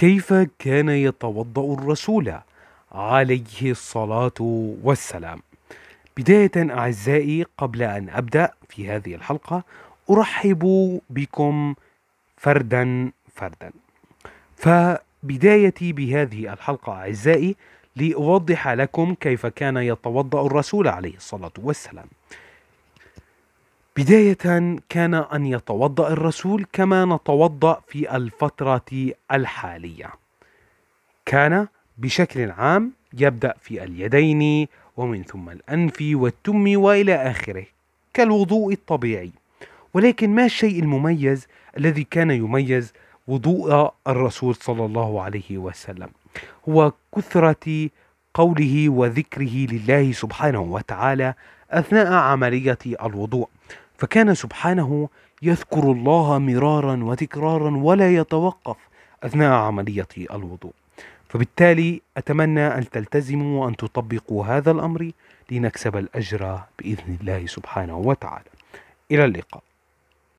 كيف كان يتوضأ الرسول عليه الصلاة والسلام بداية أعزائي قبل أن أبدأ في هذه الحلقة أرحب بكم فردا فردا فبدايتي بهذه الحلقة أعزائي لأوضح لكم كيف كان يتوضأ الرسول عليه الصلاة والسلام بداية كان أن يتوضأ الرسول كما نتوضأ في الفترة الحالية. كان بشكل عام يبدأ في اليدين ومن ثم الأنف والتم وإلى آخره كالوضوء الطبيعي. ولكن ما الشيء المميز الذي كان يميز وضوء الرسول صلى الله عليه وسلم؟ هو كثرة قوله وذكره لله سبحانه وتعالى أثناء عملية الوضوء فكان سبحانه يذكر الله مرارا وتكرارا ولا يتوقف أثناء عملية الوضوء فبالتالي أتمنى أن تلتزموا وأن تطبقوا هذا الأمر لنكسب الأجر بإذن الله سبحانه وتعالى إلى اللقاء